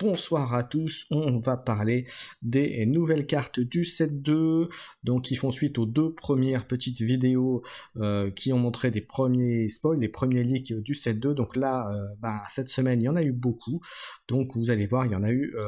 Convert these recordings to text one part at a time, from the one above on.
Bonsoir à tous, on va parler des nouvelles cartes du 7-2, donc qui font suite aux deux premières petites vidéos euh, qui ont montré des premiers spoils, les premiers leaks du 7-2. Donc là, euh, ben, cette semaine, il y en a eu beaucoup, donc vous allez voir, il y en a eu, euh,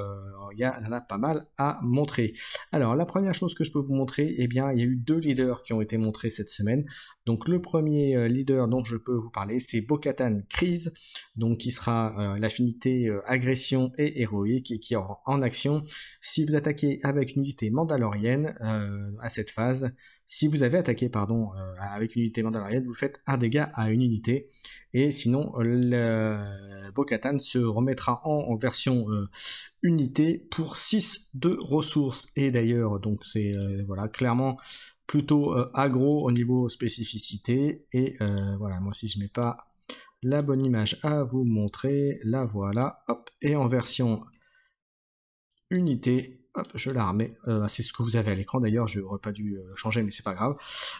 il y en a pas mal à montrer. Alors la première chose que je peux vous montrer, eh bien, il y a eu deux leaders qui ont été montrés cette semaine. Donc le premier leader dont je peux vous parler, c'est Bokatan Crise, donc qui sera l'affinité agression et héroïque et qui aura en action. Si vous attaquez avec une unité mandalorienne euh, à cette phase, si vous avez attaqué pardon, euh, avec une unité mandalorienne, vous faites un dégât à une unité. Et sinon, le Bokatan se remettra en, version euh, unité pour 6 de ressources. Et d'ailleurs, donc c'est voilà, clairement plutôt agro au niveau spécificité. Et voilà, moi si je mets pas la bonne image à vous montrer. La voilà, hop, et en version unité, hop, je la remets. Euh, c'est ce que vous avez à l'écran d'ailleurs, je n'aurais pas dû euh, changer, mais c'est pas grave.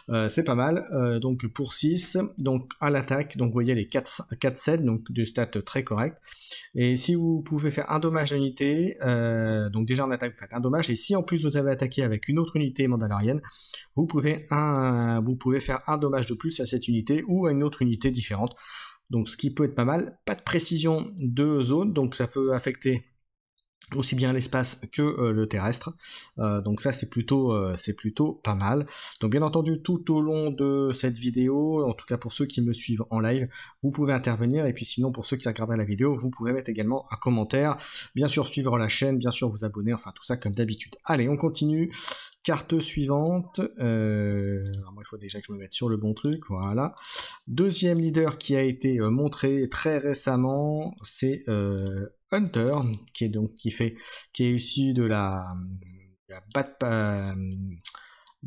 Euh, c'est pas mal. donc pour 6, donc à l'attaque, donc vous voyez les 4-7, donc deux stats très correctes, Et si vous pouvez faire un dommage à l'unité, donc déjà en attaque vous faites un dommage, et si en plus vous avez attaqué avec une autre unité mandalorienne, vous pouvez, un, vous pouvez faire un dommage de plus à cette unité ou à une autre unité différente. Donc ce qui peut être pas mal. Pas de précision de zone, donc ça peut affecter aussi bien l'espace que euh, le terrestre. Euh, donc ça c'est plutôt euh, plutôt pas mal. Donc bien entendu tout au long de cette vidéo, en tout cas pour ceux qui me suivent en live, vous pouvez intervenir et puis sinon pour ceux qui regardent la vidéo, vous pouvez mettre également un commentaire, bien sûr suivre la chaîne, bien sûr vous abonner, enfin tout ça comme d'habitude. Allez, on continue. Carte suivante. il faut déjà que je me mette sur le bon truc. Voilà. Deuxième leader qui a été montré très récemment, c'est Hunter, qui est donc qui fait, qui est issu de la,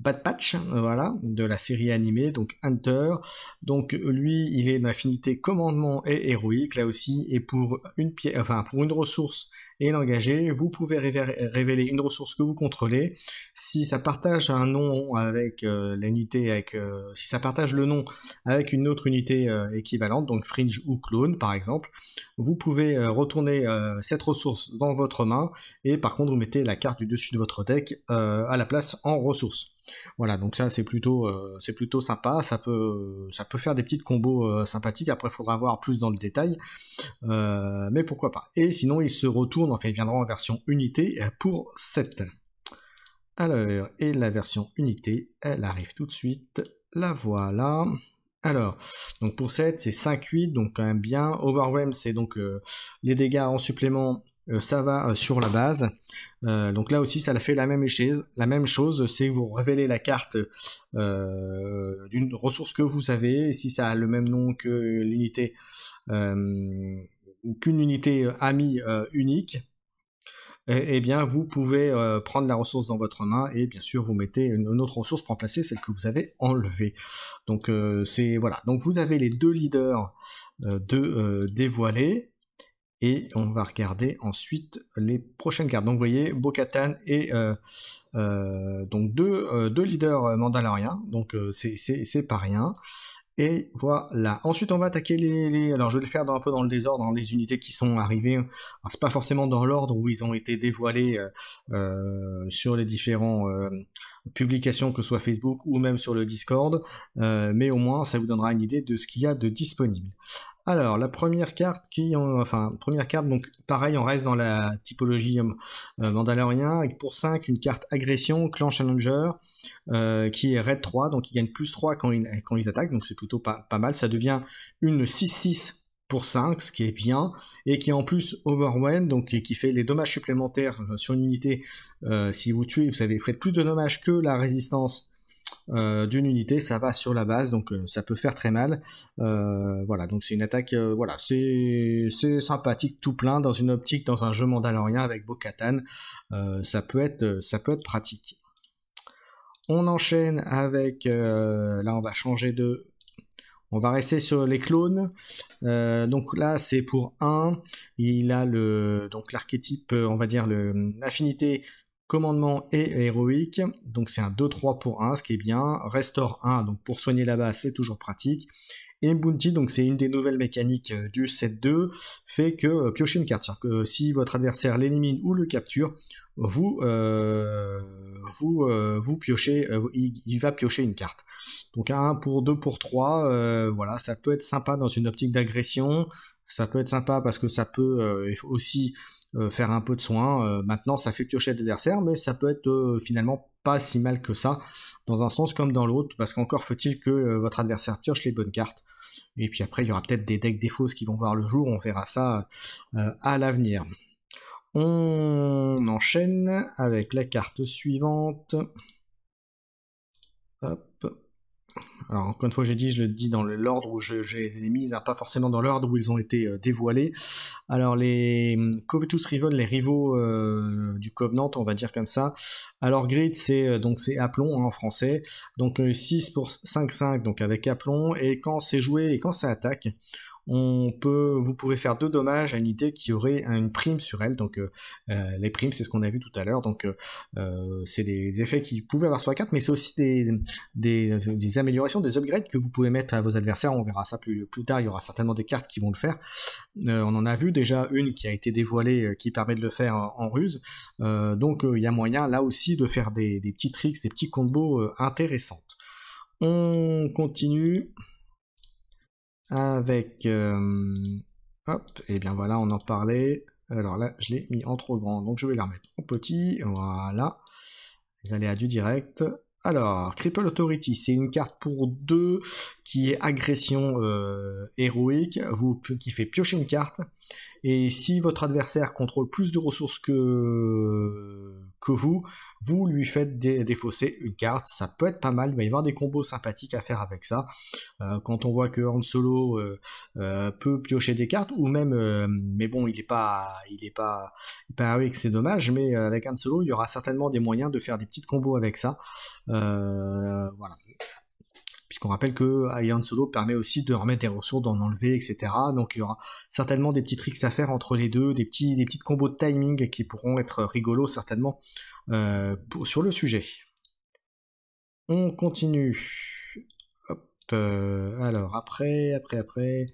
Bad Patch, voilà, de la série animée, donc Hunter. Donc lui, il est l'affinité commandement et héroïque, là aussi, et pour une pièce, enfin pour une ressource et l'engager. Vous pouvez révéler une ressource que vous contrôlez. Si ça partage un nom avec euh, l'unité, avec euh, si ça partage le nom avec une autre unité euh, équivalente, donc Fringe ou Clone par exemple, vous pouvez retourner cette ressource dans votre main et par contre vous mettez la carte du dessus de votre deck à la place en ressource. Voilà, donc ça c'est plutôt, c'est plutôt sympa, ça peut, ça peut faire des petites combos sympathiques, après il faudra voir plus dans le détail, mais pourquoi pas. Et sinon il se retourne tourne, fait il viendra en version unité euh, pour 7. Alors, et la version unité, elle arrive tout de suite. La voilà. Alors, donc pour 7, c'est 5-8, donc quand même bien. Overwhelm, c'est donc euh, les dégâts en supplément, euh, ça va sur la base. donc là aussi, ça fait la même chose. La même chose, c'est vous révélez la carte d'une ressource que vous avez. Et si ça a le même nom que l'unité, qu'une unité euh, amie euh, unique, et eh, eh bien, vous pouvez euh, prendre la ressource dans votre main et bien sûr, vous mettez une, autre ressource pour remplacer celle que vous avez enlevée. Donc, c'est voilà. Donc, vous avez les deux leaders de dévoilés et on va regarder ensuite les prochaines cartes. Donc, vous voyez, Bokatan et donc deux, deux leaders mandaloriens. Donc, c'est pas rien. Et voilà. Ensuite, on va attaquer les, Alors, je vais le faire dans, un peu dans le désordre, dans hein, les unités qui sont arrivées. c'est pas forcément dans l'ordre où ils ont été dévoilés euh, euh, sur les différents euh, publications, que ce soit Facebook ou même sur le Discord. mais au moins, ça vous donnera une idée de ce qu'il y a de disponible. Alors, la première carte qui, enfin, première carte, donc pareil, on reste dans la typologie euh, euh, mandalorien Mandalorian, pour 5 une carte agression, clan challenger, euh, qui est red 3, donc ils gagnent plus 3 quand ils, quand attaquent, donc c'est plutôt pas, pas mal, ça devient une 6-6 pour 5, ce qui est bien, et qui est en plus overwind donc qui fait les dommages supplémentaires sur une unité. si vous tuez, vous, avez, vous faites plus de dommages que la résistance euh, d'une unité, ça va sur la base, donc euh, ça peut faire très mal. Euh, voilà, donc c'est une attaque, voilà, c'est sympathique tout plein dans une optique, dans un jeu mandalorien avec Bokatan, ça peut être, ça peut être pratique. On enchaîne avec, là on va changer de on va rester sur les clones. donc là, c'est pour 1. Il a le donc l'archétype, on va dire l'affinité Commandement et héroïque, donc c'est un 2-3 pour 1, ce qui est bien. Restore 1, donc pour soigner la base, c'est toujours pratique. Et Bounty, donc c'est une des nouvelles mécaniques euh, du 7-2, fait que euh, piocher une carte. C'est-à-dire que si votre adversaire l'élimine ou le capture, vous, euh, vous, vous piochez, il, va piocher une carte. Donc un 1 pour 2 pour 3, voilà, ça peut être sympa dans une optique d'agression. Ça peut être sympa parce que ça peut aussi euh, faire un peu de soin. Euh, maintenant, ça fait piocher l'adversaire, mais ça peut être euh, finalement pas si mal que ça, dans un sens comme dans l'autre, parce qu'encore faut-il que votre adversaire pioche les bonnes cartes. Et puis après, il y aura peut-être des decks des qui vont voir le jour, on verra ça à l'avenir. On enchaîne avec la carte suivante. Alors encore une fois, je dit je le dis dans l'ordre où j'ai les ai hein, pas forcément dans l'ordre où ils ont été euh, dévoilés. Alors les hum, Covetous Rival, les rivaux euh, du Covenant, on va dire comme ça. Alors Grid, c'est euh, donc c'est Aplon hein, en français. Donc 6 pour 5-5, donc avec Aplon. Et quand c'est joué et quand ça attaque, peut, vous pouvez faire deux dommages à une idée qui aurait une prime sur elle. Donc euh, euh, les primes, c'est ce qu'on a vu tout à l'heure. Donc euh, c'est des effets qui pouvaient avoir sur la carte, mais c'est aussi des, améliorations, des upgrades que vous pouvez mettre à vos adversaires. On verra ça plus, tard. Il y aura certainement des cartes qui vont le faire. on en a vu déjà une qui a été dévoilée, qui permet de le faire en, ruse. donc il y a moyen là aussi de faire des, des petits tricks, des petits combos intéressants. On continue avec... Euh, hop, et bien voilà, on en parlait. Alors là, je l'ai mis en trop grand, donc je vais la remettre en petit. Voilà. Les aléas du direct. Alors, Cripple Authority, c'est une carte pour deux qui est agression euh, héroïque, vous, qui fait piocher une carte. Et si votre adversaire contrôle plus de ressources que, que vous, vous lui faites des défausser une carte. Ça peut être pas mal, il va y avoir des combos sympathiques à faire avec ça. Euh, quand on voit que Han Solo euh, euh, peut piocher des cartes, ou même, mais bon, il n'est pas, il est pas, il que pas c'est dommage, mais avec Han Solo, il y aura certainement des moyens de faire des petites combos avec ça. voilà puisqu'on rappelle que euh, Iron Solo permet aussi de remettre des ressources, d'en enlever, etc. Donc il y aura certainement des petits tricks à faire entre les deux, des, petits, des petites combos de timing qui pourront être rigolos certainement euh, sur le sujet. On continue. Euh, alors après, après, après.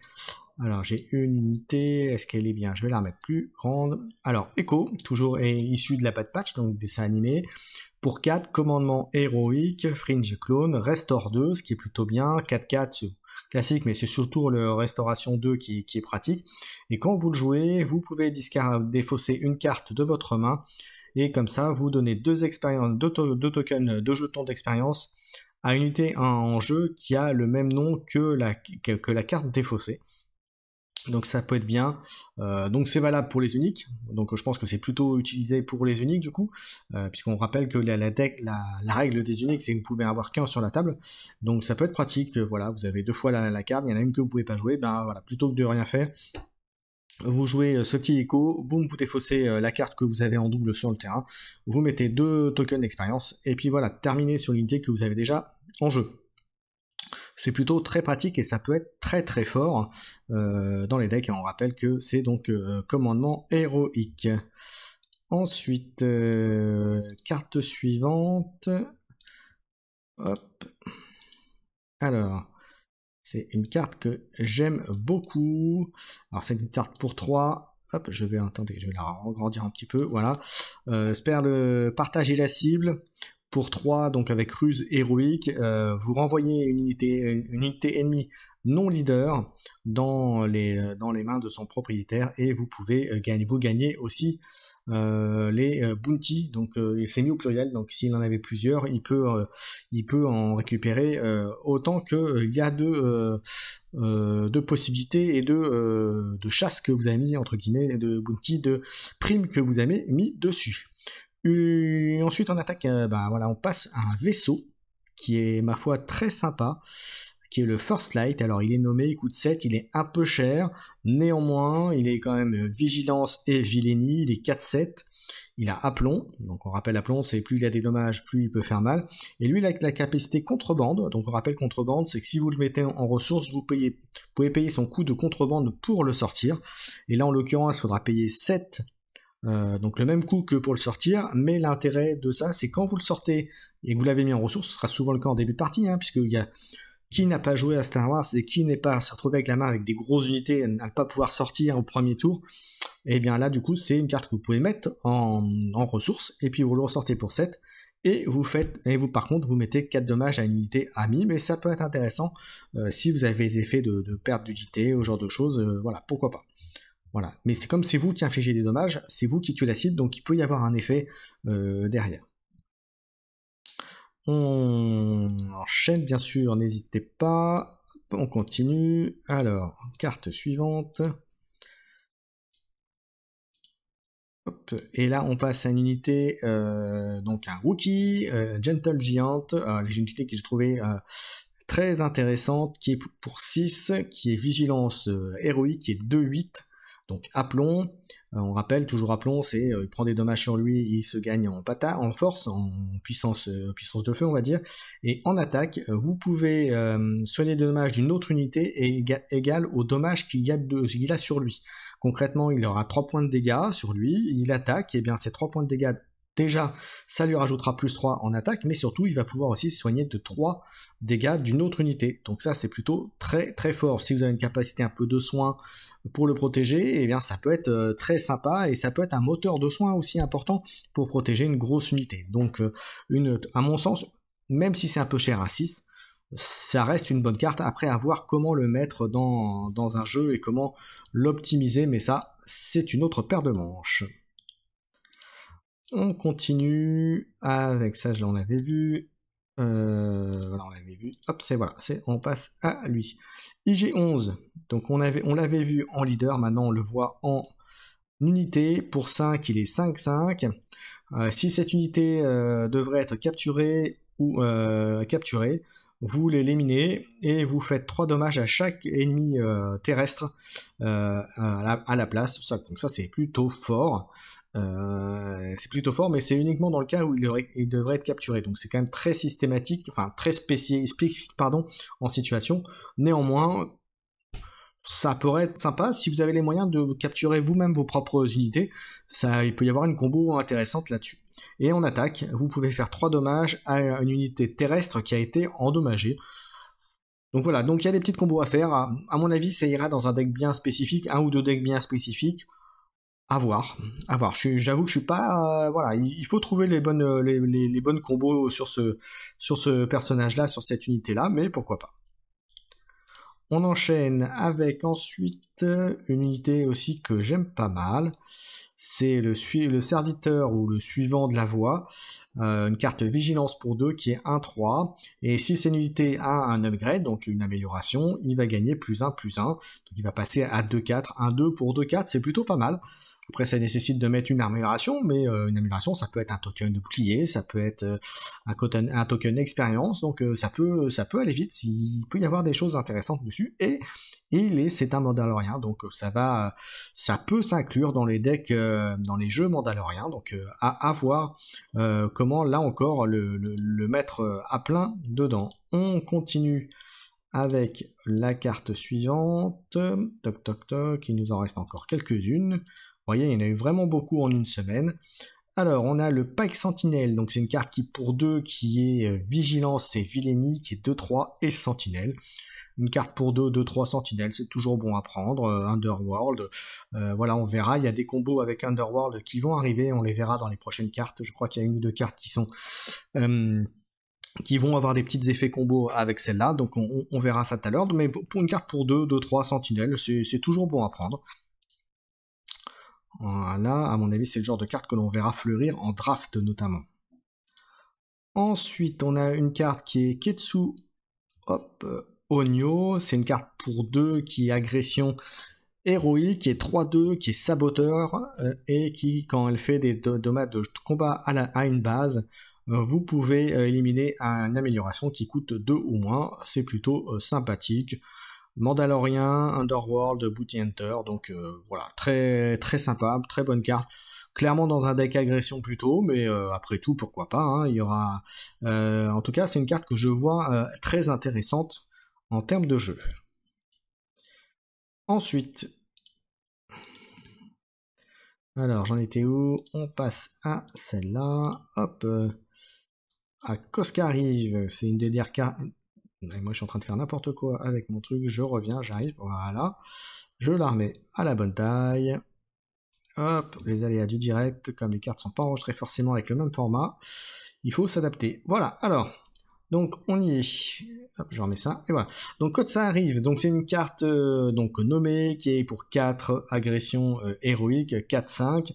Alors j'ai une unité, est-ce qu'elle est bien Je vais la remettre plus grande. Alors Echo, toujours est issu de la Bad Patch, donc dessin animé. Pour 4, commandement héroïque, fringe clone, restore 2, ce qui est plutôt bien, 4-4 euh, classique, mais c'est surtout le restauration 2 qui, est pratique. Et quand vous le jouez, vous pouvez défausser une carte de votre main, et comme ça, vous donnez deux, expériences, deux, tokens, euh, deux jetons d'expérience à une unité en jeu qui a le même nom que la carte défaussée. Donc ça peut être bien. Euh, donc c'est valable pour les uniques. Donc je pense que c'est plutôt utilisé pour les uniques du coup, euh, puisqu'on rappelle que la, règle des uniques, c'est que vous ne pouvez avoir qu'un sur la table. Donc ça peut être pratique. Euh, voilà, vous avez deux fois la, carte, il y en a une que vous pouvez pas jouer. Ben voilà, plutôt que de rien faire, vous jouez ce petit écho, boum, vous défaussez la carte que vous avez en double sur le terrain, vous mettez deux tokens d'expérience, et puis voilà, terminé sur l'unité que vous avez déjà en jeu c'est plutôt très pratique et ça peut être très très fort euh, dans les decks. Et on rappelle que c'est donc euh, commandement héroïque. Ensuite, euh, carte suivante. Hop. Alors, c'est une carte que j'aime beaucoup. Alors, c'est une carte pour 3. Hop, je vais attendez, je vais la agrandir un petit peu. Voilà. j'espère le partager la cible pour 3, donc avec ruse héroïque, euh, vous renvoyez une unité, ennemie non leader dans les, euh, dans les mains de son propriétaire et vous pouvez euh, gagner, vous gagnez aussi les bounty, donc c'est mis au pluriel, donc s'il en avait plusieurs, il peut, il peut en récupérer autant qu'il y a de, possibilités et de, de chasse que vous avez mis, entre guillemets, de bounty, de primes que vous avez mis dessus. Euh, ensuite, on attaque, euh, bah, voilà, on passe à un vaisseau qui est, ma foi, très sympa, qui est le First Light. Alors, il est nommé, il coûte 7, il est un peu cher. Néanmoins, il est quand même euh, Vigilance et Vilénie, il est 4-7. Il a aplomb, donc on rappelle aplomb, c'est plus il a des dommages, plus il peut faire mal. Et lui, il a la capacité contrebande, donc on rappelle contrebande, c'est que si vous le mettez en ressources, vous, payez, vous pouvez payer son coût de contrebande pour le sortir. Et là, en l'occurrence, il faudra payer 7 euh, donc le même coup que pour le sortir, mais l'intérêt de ça, c'est quand vous le sortez et que vous l'avez mis en ressource, ce sera souvent le cas en début de partie, puisque hein, puisqu'il y a qui n'a pas joué à Star Wars et qui n'est pas à se retrouver avec la main avec des grosses unités à ne pas pouvoir sortir au premier tour, et eh bien là du coup c'est une carte que vous pouvez mettre en, ressources et puis vous le ressortez pour 7 et vous faites et vous par contre vous mettez 4 dommages à une unité amie mais ça peut être intéressant euh, si vous avez des effets de, perte d'unité ou genre de choses euh, voilà pourquoi pas voilà. Mais c'est comme c'est vous qui infligez des dommages, c'est vous qui tuez cible, donc il peut y avoir un effet euh, derrière. On enchaîne bien sûr, n'hésitez pas. On continue. Alors, carte suivante. Et là, on passe à une unité, euh, donc un rookie, euh, Gentle Giant. les unités que j'ai trouvées très intéressante qui est pour 6, qui est vigilance Héroïque, qui est 2-8. Donc Aplomb, euh, on rappelle toujours Aplomb, c'est euh, il prend des dommages sur lui, il se gagne en pata, en force, en puissance, euh, puissance de feu on va dire. Et en attaque, vous pouvez soigner des dommages d'une autre unité égale au dommage qu'il a, a, sur lui. Concrètement, il aura 3 points de dégâts sur lui, il attaque, et bien ces 3 points de dégâts Déjà, ça lui rajoutera plus 3 en attaque, mais surtout, il va pouvoir aussi soigner de 3 dégâts d'une autre unité. Donc ça, c'est plutôt très très fort. Si vous avez une capacité un peu de soin pour le protéger, eh bien ça peut être euh, très sympa et ça peut être un moteur de soin aussi important pour protéger une grosse unité. Donc, euh, une, à mon sens, même si c'est un peu cher à 6, ça reste une bonne carte. Après, avoir comment le mettre dans un jeu et comment l'optimiser, mais ça, c'est une autre paire de manches. On continue ah, avec ça, je l'en avais vu. Euh, on l'avait vu. Hop, c'est voilà, c'est on passe à lui. IG11. Donc on avait, on l'avait vu en leader. Maintenant on le voit en unité. Pour 5, il est 5-5. Euh, si cette unité euh, devrait être capturée ou capturée, vous l'éliminez et vous faites 3 dommages à chaque ennemi euh, terrestre euh, à, la, place. donc ça c'est plutôt fort. Euh, c'est plutôt fort, mais c'est uniquement dans le cas où il devrait, être capturé. Donc c'est quand même très systématique, enfin très spécifique pardon, en situation. Néanmoins, ça pourrait être sympa si vous avez les moyens de capturer vous-même vos propres unités. Ça, il peut y avoir une combo intéressante là-dessus et on attaque. Vous pouvez faire 3 dommages à une unité terrestre qui a été endommagée. Donc voilà, donc il y a des petites combos à faire. À, mon avis, ça ira dans un deck bien spécifique, un ou deux decks bien spécifiques. À voir, à voir. J'avoue que je suis pas. Euh, voilà, il faut trouver les bonnes, euh, les bonnes combos sur ce, sur ce personnage-là, sur cette unité-là, mais pourquoi pas. On enchaîne avec ensuite euh, une unité aussi que j'aime pas mal, c'est le, le, serviteur ou le suivant de la voie, euh, une carte vigilance pour 2 qui est 1-3, et si cette unité a un upgrade, donc une amélioration, il va gagner plus 1 plus 1, donc il va passer à 2-4, 1-2 pour 2-4, c'est plutôt pas mal. Après, ça nécessite de mettre une amélioration, mais euh, une amélioration, ça peut être un token de ça peut être euh, un, token, un expérience, donc euh, ça, peut, ça peut aller vite, il peut y avoir des choses intéressantes dessus, et il est, c'est un Mandalorien, donc ça va, ça peut s'inclure dans les decks, dans les jeux Mandaloriens, donc à, voir comment, là encore, le, le mettre à plein dedans. On continue avec la carte suivante. Toc toc toc, il nous en reste encore quelques-unes. Vous voyez, il y en a eu vraiment beaucoup en une semaine. Alors, on a le Pike Sentinelle, donc c'est une carte qui, pour deux qui est euh, Vigilance et Vilénie, qui est 2-3 et Sentinelle. Une carte pour deux 2-3 Sentinelle, c'est toujours bon à prendre. Euh, Underworld, euh, voilà, on verra. Il y a des combos avec Underworld qui vont arriver, on les verra dans les prochaines cartes. Je crois qu'il y a une ou deux cartes qui sont. qui vont avoir des petits effets combos avec celle-là, donc on, verra ça tout à l'heure. Mais pour une carte pour deux 2-3 sentinelles, c'est toujours bon à prendre. Hein, là, à mon avis, c'est le genre de carte que l'on verra fleurir en draft notamment. Ensuite, on a une carte qui est Ketsu euh, Onyo. C'est une carte pour 2 qui est agression héroïque, qui est 3-2, qui est saboteur euh, et qui, quand elle fait des dommages de combat à, la, à une base, euh, vous pouvez éliminer une amélioration qui coûte 2 ou moins. C'est plutôt sympathique. Mandalorian, Underworld, Booty Hunter. Donc euh, voilà, très très sympa, très bonne carte. Clairement dans un deck agression plutôt, mais euh, après tout, pourquoi pas. Hein, il y aura. Euh, en tout cas, c'est une carte que je vois très intéressante en termes de jeu. Ensuite. Alors, j'en étais où On passe à celle-là. Hop. À Koskarive, C'est une des dernières cartes moi, je suis en train de faire n'importe quoi avec mon truc. Je reviens, j'arrive. Voilà. Je la remets à la bonne taille. Hop, les aléas du direct, comme les cartes sont pas enregistrées forcément avec le même format, il faut s'adapter. Voilà, alors, donc on y est. Hop, je remets ça, et voilà. Donc quand ça arrive, donc c'est une carte euh, donc nommée qui est pour 4 agressions euh, héroïques, 4-5.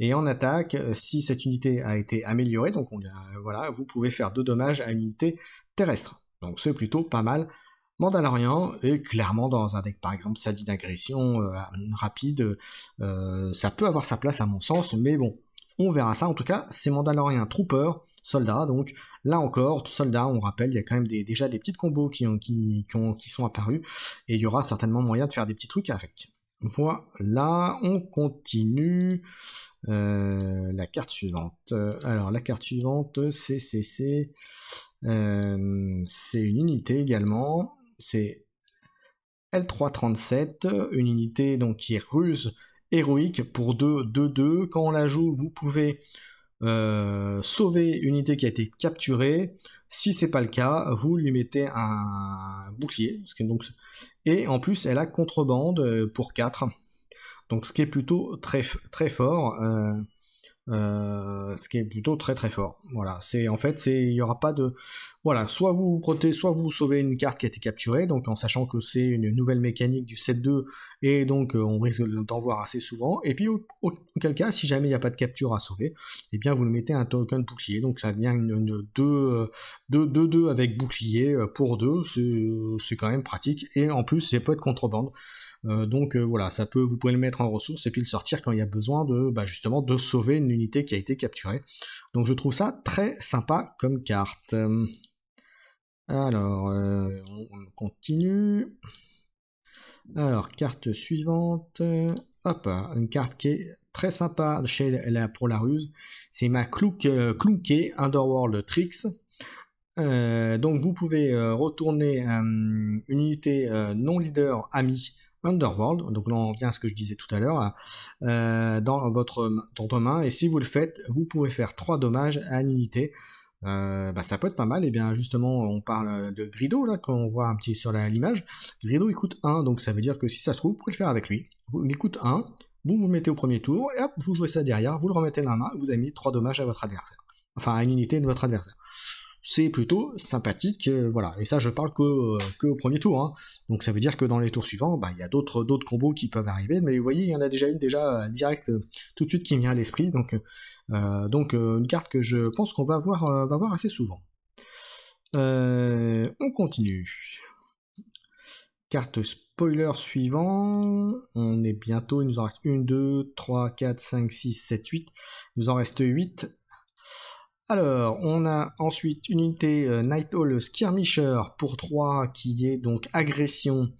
Et en attaque, euh, si cette unité a été améliorée, donc voilà, vous pouvez faire deux dommages à une unité terrestre. Donc c'est plutôt pas mal. Mandalorian est clairement dans un deck, par exemple, ça dit d'agression euh, rapide, euh, ça peut avoir sa place à mon sens, mais bon, on verra ça. En tout cas, c'est Mandalorian Trooper, soldat, donc là encore, soldat, on rappelle, il y a quand même déjà des petites combos qui, ont, qui, sont apparus, et il y aura certainement moyen de faire des petits trucs avec. Voilà, on continue. Euh, la carte suivante. Alors, la carte suivante, c'est euh, c'est une unité également. C'est L337, une unité donc qui est ruse héroïque pour 2-2-2. Quand on la joue, vous pouvez euh, sauver une unité qui a été capturée. Si c'est pas le cas, vous lui mettez un bouclier. donc... Et en plus, elle a contrebande euh, pour 4. Donc ce qui est plutôt très, très fort. Euh, ce qui est plutôt très très fort. Voilà, c'est en fait, c'est il n'y aura pas de voilà, soit vous protégez, soit vous sauvez une carte qui a été capturée, donc en sachant que c'est une nouvelle mécanique du 7-2 et donc euh, on risque d'en voir assez souvent. Et puis auquel cas, si jamais il n'y a pas de capture à sauver, eh bien vous le mettez un token bouclier, donc ça devient une 2-2 euh, avec bouclier pour 2, c'est quand même pratique et en plus c'est pas être contrebande. Euh, donc euh, voilà, ça peut, vous pouvez le mettre en ressource et puis le sortir quand il y a besoin de bah, justement de sauver une unité qui a été capturée. Donc je trouve ça très sympa comme carte. Alors, euh, on continue. Alors, carte suivante. Hop, une carte qui est très sympa chez la, pour la ruse. C'est ma clouquet, Underworld Tricks. donc vous pouvez retourner une unité non leader ami Underworld. Donc là, on revient à ce que je disais tout à l'heure, hein. euh, dans votre main. Et si vous le faites, vous pouvez faire 3 dommages à une unité. Euh, bah, ça peut être pas mal. Et bien justement, on parle de Grido, là, qu'on voit un petit sur l'image. Grido, il coûte 1, donc ça veut dire que si ça se trouve, vous pouvez le faire avec lui. Il coûte 1, vous vous mettez au premier tour, et hop, vous jouez ça derrière, vous le remettez dans la main, vous avez mis 3 dommages à votre adversaire. Enfin, à une unité de votre adversaire c'est plutôt sympathique, euh, voilà. Et ça, je parle que, euh, que au premier tour, hein. donc ça veut dire que dans les tours suivants, bah, il y a d'autres d'autres combos qui peuvent arriver, mais vous voyez, il y en a déjà une déjà euh, direct tout de suite qui vient à l'esprit, donc donc une carte que je pense qu'on va voir va voir assez souvent. on continue. Carte spoiler suivant. On est bientôt, il nous en reste 1, 2, 3, 4, 5, 6, 7, 8. Il nous en reste 8. Alors, on a ensuite une unité euh, Night Owl Skirmisher pour 3 qui est donc agression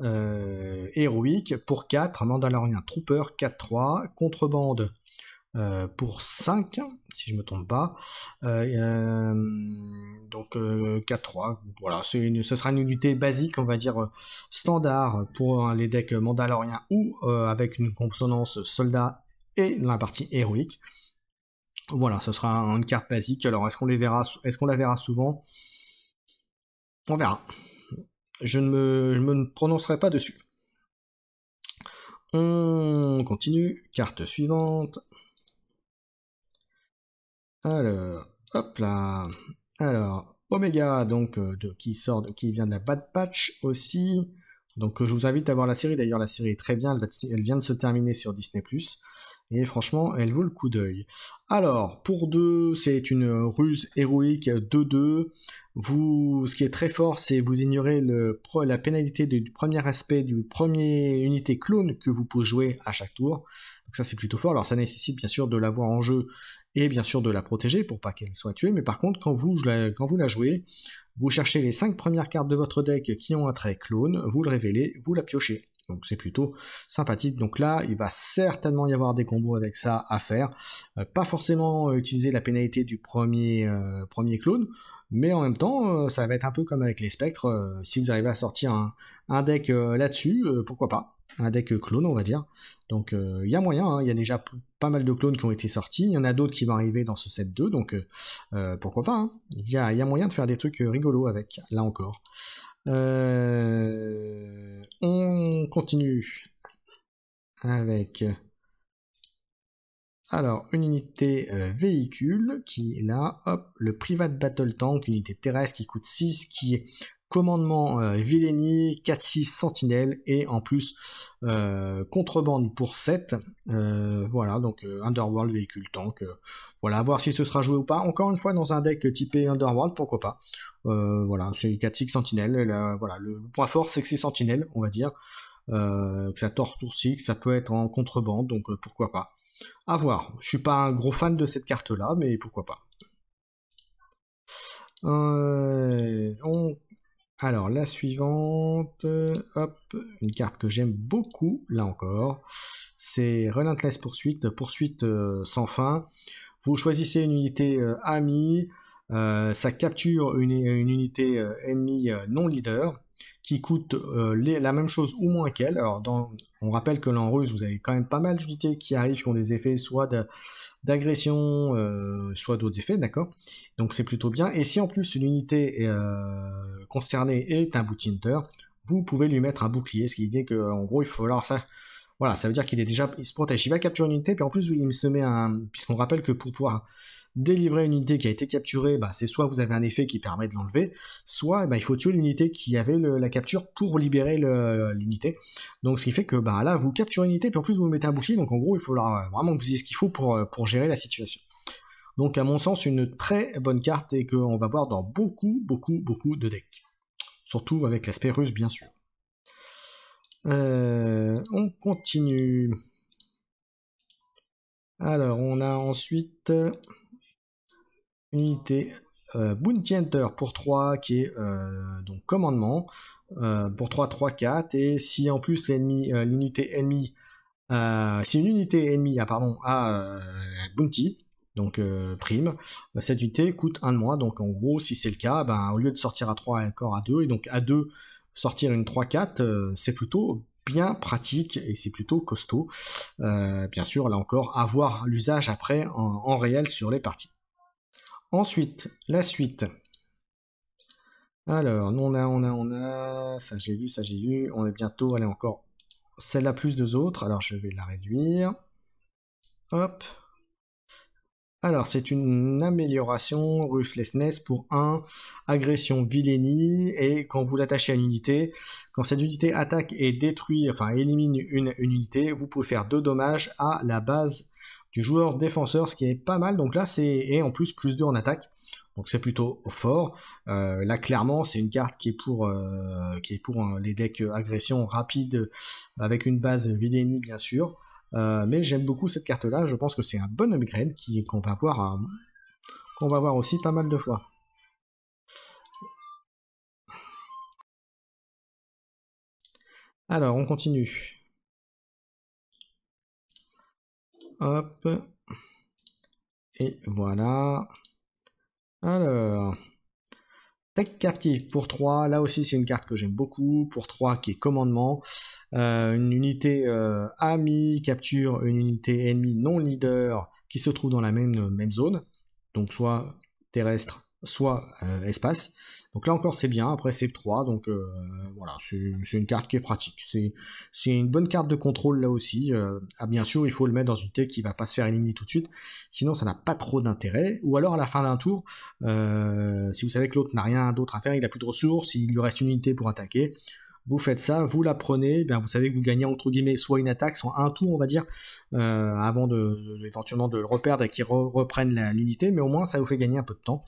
euh, héroïque pour 4, Mandalorian Trooper 4-3, contrebande euh, pour 5, si je me trompe pas. donc 4-3, voilà, ce sera une unité basique, on va dire standard pour hein, les decks Mandalorian ou avec une consonance soldat et la partie héroïque. Voilà, ce sera une carte basique. Alors, est-ce qu'on les verra, est-ce qu'on la verra souvent On verra. Je ne, me, prononcerai pas dessus. On continue. Carte suivante. Alors, hop là. Alors, Omega, donc, euh, qui sort, qui vient de la Bad Patch aussi. Donc, euh, je vous invite à voir la série. D'ailleurs, la série est très bien. elle vient de se terminer sur Disney+ et franchement elle vaut le coup d'œil. Alors pour deux, c'est une ruse héroïque 2-2. Vous, ce qui est très fort c'est vous ignorez la pénalité du, premier aspect du premier unité clone que vous pouvez jouer à chaque tour. Donc ça c'est plutôt fort. Alors ça nécessite bien sûr de l'avoir en jeu et bien sûr de la protéger pour pas qu'elle soit tuée. Mais par contre quand vous, quand vous la jouez, vous cherchez les 5 premières cartes de votre deck qui ont un trait clone, vous le révélez, vous la piochez. Donc c'est plutôt sympathique. Donc là, il va certainement y avoir des combos avec ça à faire. Euh, pas forcément euh, utiliser la pénalité du premier, euh, premier clone, mais en même temps, ça va être un peu comme avec les spectres. si vous arrivez à sortir un, deck là-dessus, pourquoi pas un deck clone, on va dire. Donc il y a moyen, hein. il y a déjà pas mal de clones qui ont été sortis, il y en a d'autres qui vont arriver dans ce set 2, donc pourquoi pas, hein. il y, a, moyen de faire des trucs rigolos avec, là encore. Euh, on continue avec alors une unité euh, véhicule qui est là, hop, le Private Battle Tank, unité terrestre qui coûte 6, qui est commandement euh, Villeni, 4-6 Sentinelle et en plus euh, contrebande pour 7. Euh, voilà, donc euh, Underworld, véhicule tank. voilà, à voir si ce sera joué ou pas. Encore une fois, dans un deck typé Underworld, pourquoi pas. voilà, c'est 4-6 Sentinelle. voilà, le, point fort, c'est que c'est Sentinelle, on va dire. que ça tord aussi, que ça peut être en contrebande, donc pourquoi pas. À voir. Je suis pas un gros fan de cette carte là, mais pourquoi pas. Alors la suivante, hop, une carte que j'aime beaucoup, là encore, c'est Relentless Poursuite, poursuite euh, sans fin. Vous choisissez une unité euh, amie, euh, ça capture une unité ennemie non leader, qui coûte euh, la même chose ou moins qu'elle. Alors, on rappelle que l'en russe, vous avez quand même pas mal d'unités qui arrivent, qui ont des effets soit d'agression, euh, soit d'autres effets, d'accord Donc, c'est plutôt bien. Et si en plus l'unité euh, concernée est un boutinter, vous pouvez lui mettre un bouclier, ce qui dit qu'en gros, il faut alors ça. Voilà, ça veut dire qu'il est déjà, il se protège, il va capturer une unité, puis en plus, il se met un, puisqu'on rappelle que pour pouvoir délivrer une unité qui a été capturée, bah, c'est soit vous avez un effet qui permet de l'enlever, soit bah, il faut tuer l'unité qui avait la capture pour libérer l'unité. Donc ce qui fait que bah, là, vous capturez une unité, puis en plus vous mettez un bouclier, donc en gros, il faut euh, vraiment que vous ayez ce qu'il faut euh, pour, gérer la situation. Donc à mon sens, une très bonne carte et qu'on va voir dans beaucoup, beaucoup, beaucoup de decks. Surtout avec l'aspect russe, bien sûr. Euh, on continue. Alors, on a ensuite unité euh, Bounty Enter pour 3 qui est euh, donc commandement euh, pour 3 3 4 et si en plus l'ennemi l'unité ennemie si une unité ennemie a ah, pardon a bounty donc prime bah, cette unité coûte 1 de moins donc en gros si c'est le cas ben, au lieu de sortir à 3 elle encore à 2 et donc à 2 sortir une 3 4 c'est plutôt bien pratique et c'est plutôt costaud bien sûr là encore avoir l'usage après en réel sur les parties Ensuite, la suite. Alors, on a, on a, on a, ça j'ai vu, ça j'ai vu, on est bientôt, allez encore, celle-là plus deux autres, alors je vais la réduire. Hop. Alors, c'est une amélioration ruthlessness pour un agression vilénie, et quand vous l'attachez à une unité, quand cette unité attaque et détruit, enfin élimine une unité, vous pouvez faire deux dommages à la base joueur défenseur, ce qui est pas mal. Donc là, c'est et en plus plus 2 en attaque. Donc c'est plutôt fort. Euh, là clairement c'est une carte qui est pour euh, qui est pour hein, les decks agression rapide avec une base vilainie bien sûr. Euh, mais j'aime beaucoup cette carte là. Je pense que c'est un bon upgrade qui qu'on va voir qu'on va voir aussi pas mal de fois. Alors on continue. Et voilà. Alors. Tech captive pour 3, là aussi c'est une carte que j'aime beaucoup, pour 3 qui est commandement, euh, une unité euh, amie capture une unité ennemie non leader qui se trouve dans la même, euh, même zone, donc soit terrestre, soit euh, espace. Donc là encore c'est bien, après c'est 3, donc euh, voilà, c'est une carte qui est pratique. C'est une bonne carte de contrôle là aussi. Euh, ah, bien sûr, il faut le mettre dans une tech qui ne va pas se faire éliminer tout de suite, sinon ça n'a pas trop d'intérêt. Ou alors à la fin d'un tour, si vous savez que l'autre n'a rien d'autre à faire, il n'a plus de ressources, il lui reste une unité pour attaquer. Vous faites ça, vous la prenez, eh bien vous savez que vous gagnez entre guillemets soit une attaque, soit un tour, on va dire, avant de, éventuellement de le reperdre et qu'il reprenne l'unité, mais au moins ça vous fait gagner un peu de temps.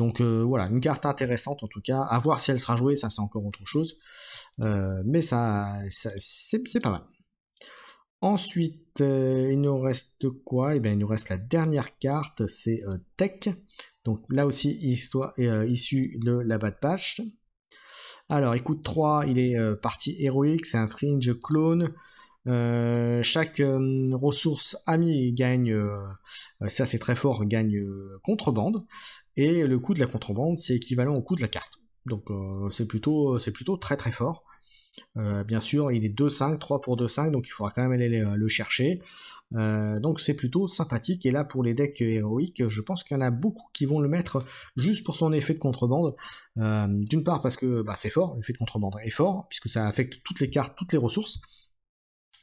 Donc euh, voilà, une carte intéressante en tout cas. À voir si elle sera jouée, ça c'est encore autre chose. Euh, mais ça, c'est pas mal. Ensuite, euh, il nous reste quoi Et eh bien, il nous reste la dernière carte, c'est Tech. Donc là aussi, histoire, de la de Patch. Alors, écoute 3, il est parti héroïque, c'est un fringe clone. chaque ressource amie gagne, ça c'est très fort, gagne contrebande et le coût de la contrebande, c'est équivalent au coût de la carte. Donc euh, c'est plutôt, euh, c'est plutôt très très fort. Euh, bien sûr, il est 2-5, 3 pour 2-5, donc il faudra quand même aller le, chercher. donc c'est plutôt sympathique. Et là, pour les decks héroïques, je pense qu'il y en a beaucoup qui vont le mettre juste pour son effet de contrebande. D'une part parce que bah, c'est fort, l'effet de contrebande est fort, puisque ça affecte toutes les cartes, toutes les ressources.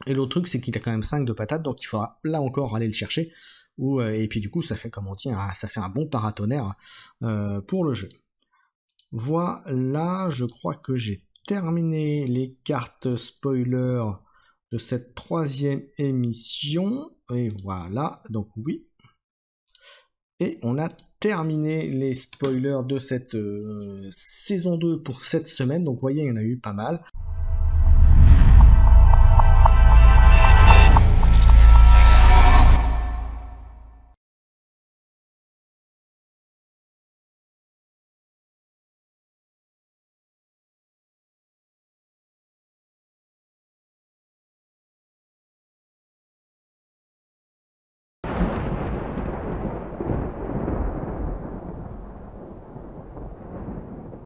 Et l'autre truc, c'est qu'il a quand même 5 de patates, donc il faudra là encore aller le chercher. Euh, et puis du coup, ça fait comment hein, ça fait un bon paratonnerre euh, pour le jeu. Voilà, je crois que j'ai terminé les cartes spoiler de cette troisième émission. Et voilà, donc oui. Et on a terminé les spoilers de cette euh, saison 2 pour cette semaine. Donc vous voyez, il y en a eu pas mal.